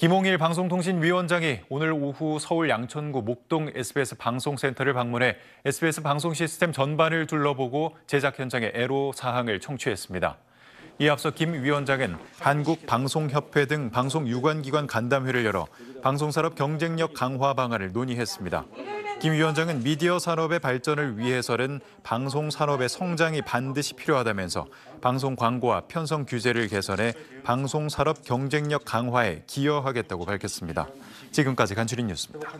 김홍일 방송통신위원장이 오늘 오후 서울 양천구 목동 SBS 방송센터를 방문해 SBS 방송 시스템 전반을 둘러보고 제작 현장의 애로 사항을 청취했습니다. 이에 앞서 김 위원장은 한국방송협회 등 방송 유관기관 간담회를 열어 방송산업 경쟁력 강화 방안을 논의했습니다. 김 위원장은 미디어 산업의 발전을 위해서는 방송 산업의 성장이 반드시 필요하다면서 방송 광고와 편성 규제를 개선해 방송 산업 경쟁력 강화에 기여하겠다고 밝혔습니다. 지금까지 간추린 뉴스입니다.